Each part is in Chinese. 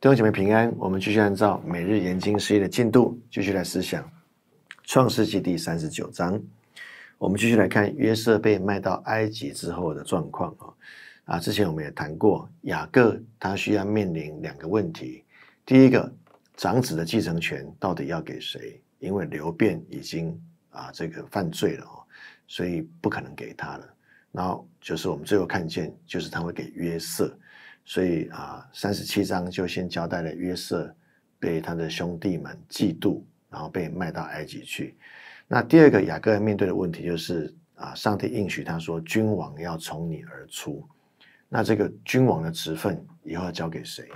弟兄姐妹平安，我们继续按照每日研经事业的进度，继续来思想创世纪第三十九章。我们继续来看约瑟被卖到埃及之后的状况啊！啊，之前我们也谈过，雅各他需要面临两个问题：第一个，长子的继承权到底要给谁？因为流辩已经啊，这个犯罪了哦，所以不可能给他了。然后就是我们最后看见，就是他会给约瑟。所以啊，三十七章就先交代了约瑟被他的兄弟们嫉妒，然后被卖到埃及去。那第二个雅各面对的问题就是啊，上帝应许他说，君王要从你而出。那这个君王的职分以后要交给谁？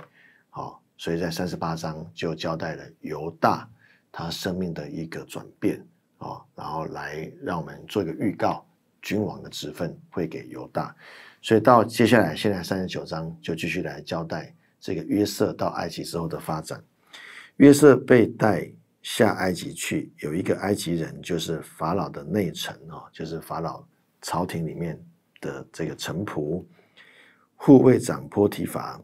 好，所以在三十八章就交代了犹大他生命的一个转变啊，然后来让我们做一个预告。君王的职分会给犹大，所以到接下来，现在三十九章就继续来交代这个约瑟到埃及之后的发展。约瑟被带下埃及去，有一个埃及人，就是法老的内臣哦，就是法老朝廷里面的这个臣仆护卫长波提法，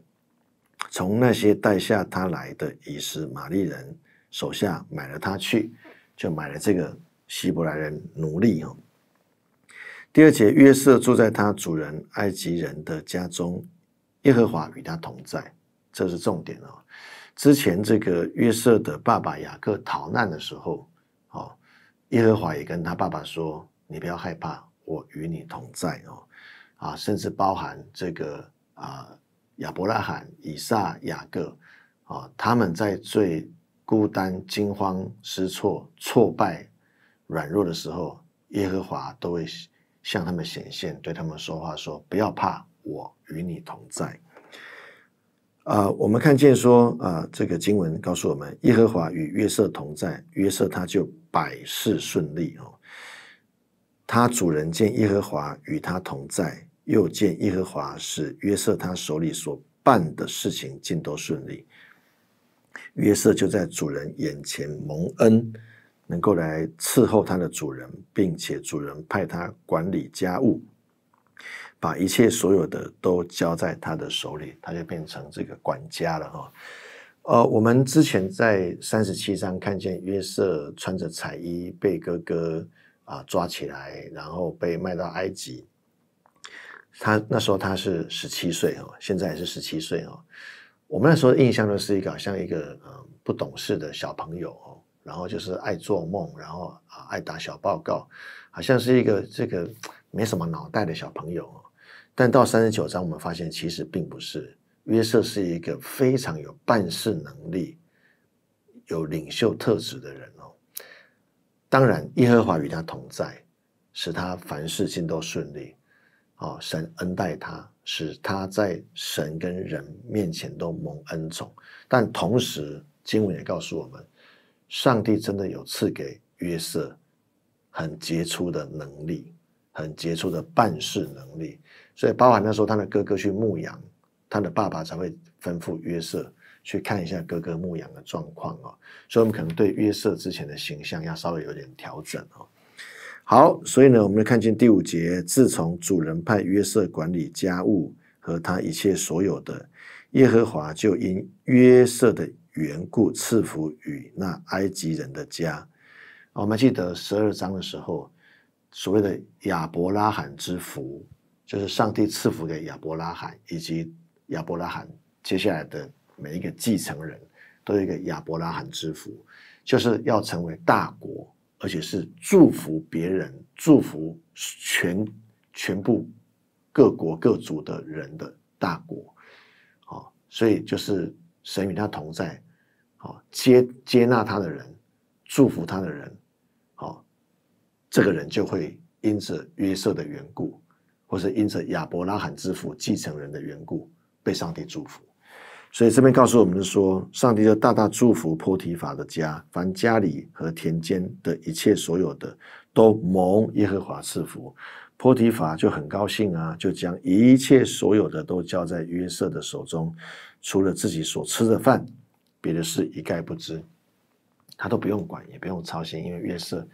从那些带下他来的以实玛丽人手下买了他去，就买了这个希伯来人奴隶哦。第二节，约瑟住在他主人埃及人的家中，耶和华与他同在，这是重点哦。之前这个约瑟的爸爸雅各逃难的时候，哦，耶和华也跟他爸爸说：“你不要害怕，我与你同在哦。”啊，甚至包含这个啊，亚伯拉罕、以撒、雅各啊，他们在最孤单、惊慌失措、挫败、软弱的时候，耶和华都会。向他们显现，对他们说话，说不要怕，我与你同在。啊，我们看见说，啊，这个经文告诉我们，耶和华与约瑟同在，约瑟他就百事顺利哦。他主人见耶和华与他同在，又见耶和华使约瑟他手里所办的事情尽都顺利，约瑟就在主人眼前蒙恩。能够来伺候他的主人，并且主人派他管理家务，把一切所有的都交在他的手里，他就变成这个管家了哈。呃，我们之前在三十七章看见约瑟穿着彩衣被哥哥啊抓起来，然后被卖到埃及。他那时候他是十七岁哦，现在也是十七岁哦。我们那时候印象的是一个好像一个呃不懂事的小朋友。然后就是爱做梦，然后啊爱打小报告，好像是一个这个没什么脑袋的小朋友。但到三十九章，我们发现其实并不是约瑟是一个非常有办事能力、有领袖特质的人哦。当然，耶和华与他同在，使他凡事情都顺利。哦，神恩待他，使他在神跟人面前都蒙恩宠。但同时，经文也告诉我们。上帝真的有赐给约瑟很杰出的能力，很杰出的办事能力，所以包含那时候他的哥哥去牧羊，他的爸爸才会吩咐约瑟去看一下哥哥牧羊的状况哦。所以我们可能对约瑟之前的形象要稍微有点调整哦。好，所以呢，我们看见第五节，自从主人派约瑟管理家务和他一切所有的，耶和华就因约瑟的。缘故赐福与那埃及人的家。我们记得十二章的时候，所谓的亚伯拉罕之福，就是上帝赐福给亚伯拉罕，以及亚伯拉罕接下来的每一个继承人，都有一个亚伯拉罕之福，就是要成为大国，而且是祝福别人、祝福全全部各国各族的人的大国。好，所以就是。神与他同在，好接接纳他的人，祝福他的人，好，这个人就会因着约瑟的缘故，或是因着亚伯拉罕之父继承人的缘故，被上帝祝福。所以这边告诉我们说，上帝就大大祝福坡提法的家，凡家里和田间的一切所有的，都蒙耶和华赐福。坡提法就很高兴啊，就将一切所有的都交在约瑟的手中。除了自己所吃的饭，别的事一概不知，他都不用管，也不用操心，因为约瑟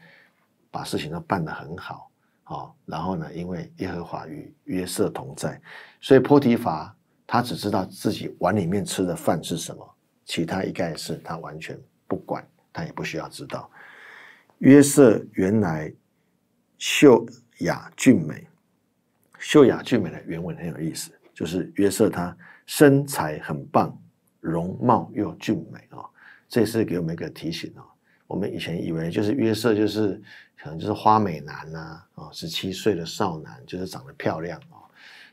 把事情都办得很好啊。然后呢，因为耶和华与约瑟同在，所以波提法他只知道自己碗里面吃的饭是什么，其他一概是他完全不管，他也不需要知道。约瑟原来秀雅俊美，秀雅俊美的原文很有意思，就是约瑟他。身材很棒，容貌又俊美啊！这是给我们一个提醒哦。我们以前以为就是约瑟就是可能就是花美男呐啊，十七岁的少男就是长得漂亮哦。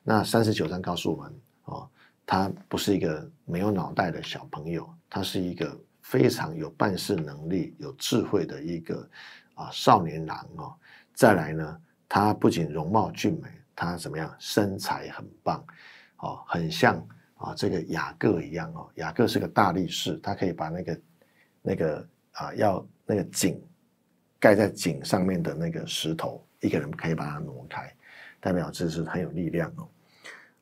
那三十九章告诉我们哦，他不是一个没有脑袋的小朋友，他是一个非常有办事能力、有智慧的一个啊少年郎哦。再来呢，他不仅容貌俊美，他怎么样？身材很棒哦，很像。啊，这个雅各一样哦，雅各是个大力士，他可以把那个那个啊，要那个井盖在井上面的那个石头，一个人可以把它挪开，代表这是很有力量哦。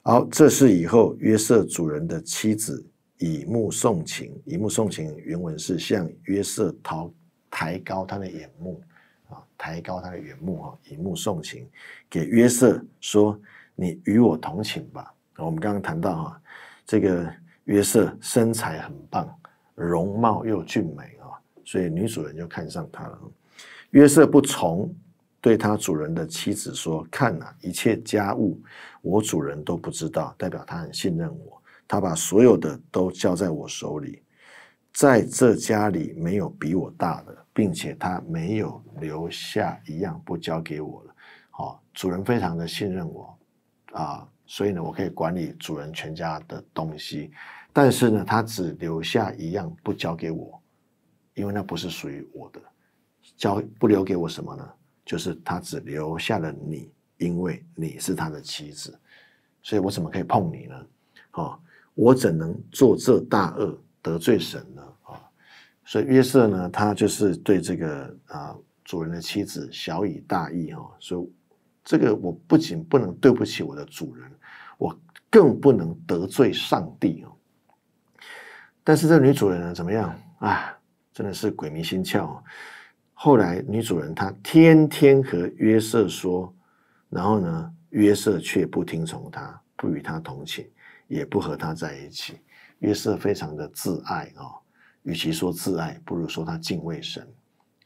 好，这是以后约瑟主人的妻子以目送情，以目送情原文是向约瑟抬抬高他的眼目啊，抬高他的眼目哈，以目送情给约瑟说：“你与我同寝吧。”我们刚刚谈到哈。这个约瑟身材很棒，容貌又俊美啊，所以女主人就看上他了。约瑟不从，对他主人的妻子说：“看呐，一切家务我主人都不知道，代表他很信任我。他把所有的都交在我手里，在这家里没有比我大的，并且他没有留下一样不交给我了。好，主人非常的信任我啊。”所以呢，我可以管理主人全家的东西，但是呢，他只留下一样不交给我，因为那不是属于我的。交不留给我什么呢？就是他只留下了你，因为你是他的妻子，所以我怎么可以碰你呢？哦，我怎能做这大恶得罪神呢？啊，所以约瑟呢，他就是对这个啊主人的妻子小以大义哦，所以这个我不仅不能对不起我的主人。我更不能得罪上帝哦。但是这女主人呢，怎么样啊？真的是鬼迷心窍。后来女主人她天天和约瑟说，然后呢，约瑟却不听从她，不与她同寝，也不和她在一起。约瑟非常的自爱哦，与其说自爱，不如说他敬畏神。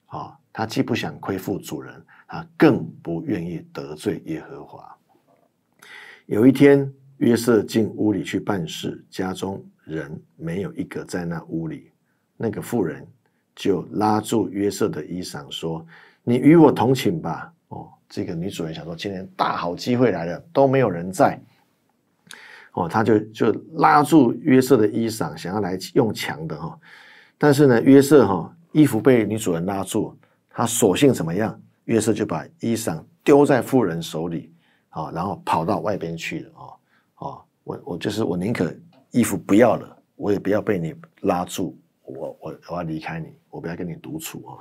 啊，他既不想亏负主人，他更不愿意得罪耶和华。有一天，约瑟进屋里去办事，家中人没有一个在那屋里。那个妇人就拉住约瑟的衣裳，说：“你与我同寝吧。”哦，这个女主人想说，今天大好机会来了，都没有人在。哦，他就就拉住约瑟的衣裳，想要来用强的哈。但是呢，约瑟哈衣服被女主人拉住，他索性怎么样？约瑟就把衣裳丢在妇人手里。啊，然后跑到外边去了啊！啊，我我就是我宁可衣服不要了，我也不要被你拉住，我我我要离开你，我不要跟你独处啊！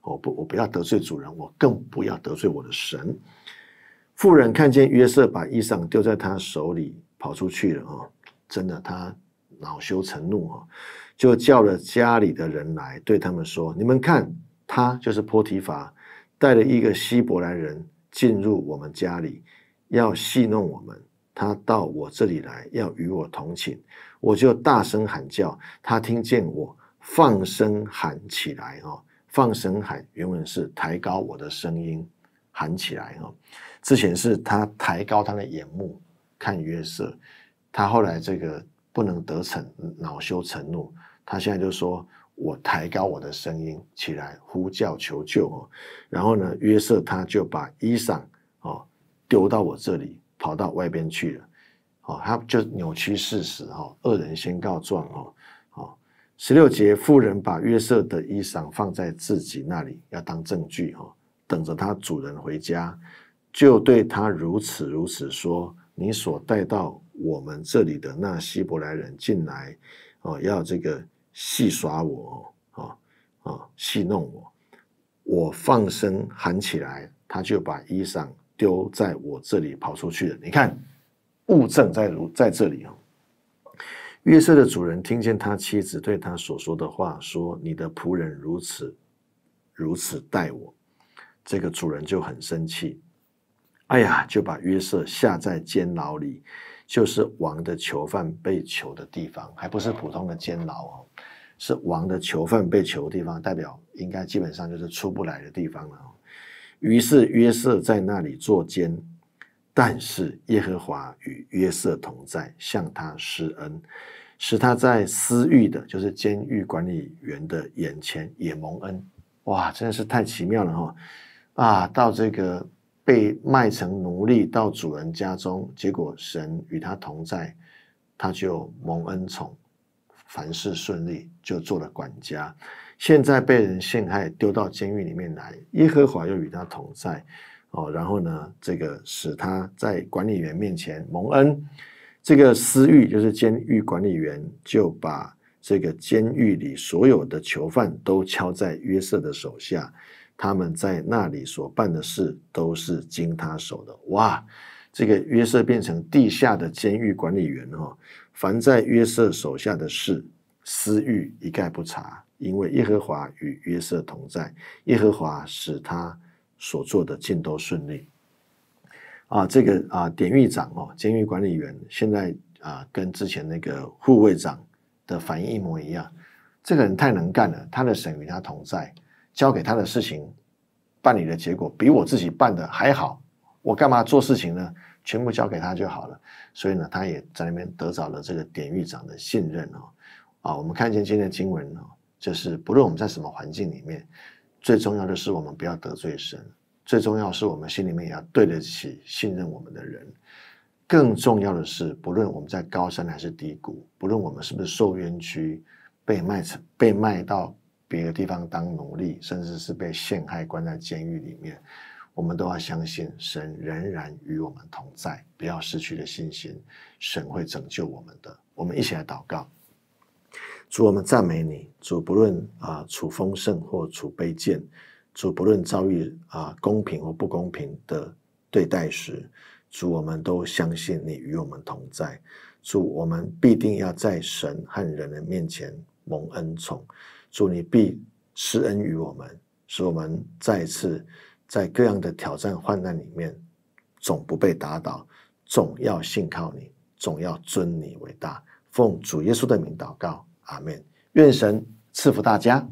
我不我不要得罪主人，我更不要得罪我的神。妇人看见约瑟把衣裳丢在他手里，跑出去了啊！真的，他恼羞成怒啊，就叫了家里的人来，对他们说：“你们看他就是波提乏带了一个希伯来人进入我们家里。”要戏弄我们，他到我这里来，要与我同寝，我就大声喊叫，他听见我放声喊起来，哦，放声喊，原文是抬高我的声音喊起来，哦，之前是他抬高他的眼目看约瑟，他后来这个不能得逞，恼羞成怒，他现在就说，我抬高我的声音起来呼叫求救哦，然后呢，约瑟他就把衣裳哦。丢到我这里，跑到外边去了。哦，他就扭曲事实哦，恶人先告状哦。哦，十六节，妇人把约瑟的衣裳放在自己那里，要当证据哦，等着他主人回家，就对他如此如此说：“你所带到我们这里的那希伯来人进来哦，要这个戏耍我，哦哦戏弄我，我放声喊起来，他就把衣裳。”丢在我这里跑出去的，你看物证在如在这里哦。约瑟的主人听见他妻子对他所说的话，说：“你的仆人如此如此待我。”这个主人就很生气，哎呀，就把约瑟下在监牢里，就是王的囚犯被囚的地方，还不是普通的监牢哦，是王的囚犯被囚地方，代表应该基本上就是出不来的地方了哦。于是约瑟在那里坐监，但是耶和华与约瑟同在，向他施恩，使他在私狱的，就是监狱管理员的眼前也蒙恩。哇，真的是太奇妙了哈！啊，到这个被卖成奴隶到主人家中，结果神与他同在，他就蒙恩宠，凡事顺利，就做了管家。现在被人陷害，丢到监狱里面来，耶和华又与他同在，哦，然后呢，这个使他在管理员面前蒙恩，这个私狱就是监狱管理员就把这个监狱里所有的囚犯都敲在约瑟的手下，他们在那里所办的事都是经他手的。哇，这个约瑟变成地下的监狱管理员哦，凡在约瑟手下的事，私欲一概不查。因为耶和华与约瑟同在，耶和华使他所做的尽都顺利。啊，这个啊，典狱长哦，监狱管理员现在啊，跟之前那个护卫长的反应一模一样。这个人太能干了，他的神与他同在，交给他的事情办理的结果比我自己办的还好。我干嘛做事情呢？全部交给他就好了。所以呢，他也在那边得着了这个典狱长的信任哦。啊，我们看见今天的经文哦，就是不论我们在什么环境里面，最重要的是我们不要得罪神，最重要是我们心里面也要对得起信任我们的人。更重要的是，不论我们在高山还是低谷，不论我们是不是受冤屈、被卖成被卖到别的地方当奴隶，甚至是被陷害关在监狱里面，我们都要相信神仍然与我们同在，不要失去了信心，神会拯救我们的。我们一起来祷告。主，我们赞美你。主，不论啊，处丰盛或处卑贱；主，不论遭遇啊，公平或不公平的对待时，主，我们都相信你与我们同在。主，我们必定要在神和人的面前蒙恩宠。主，你必施恩于我们，使我们再次在各样的挑战患难里面，总不被打倒，总要信靠你，总要尊你为大。奉主耶稣的名祷告。阿门，愿神赐福大家。